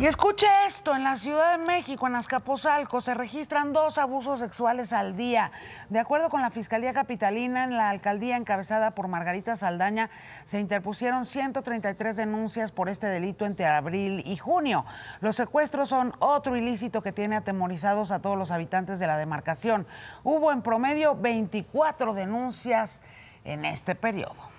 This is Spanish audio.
Y escuche esto, en la Ciudad de México, en Azcapotzalco, se registran dos abusos sexuales al día. De acuerdo con la Fiscalía Capitalina, en la alcaldía encabezada por Margarita Saldaña, se interpusieron 133 denuncias por este delito entre abril y junio. Los secuestros son otro ilícito que tiene atemorizados a todos los habitantes de la demarcación. Hubo en promedio 24 denuncias en este periodo.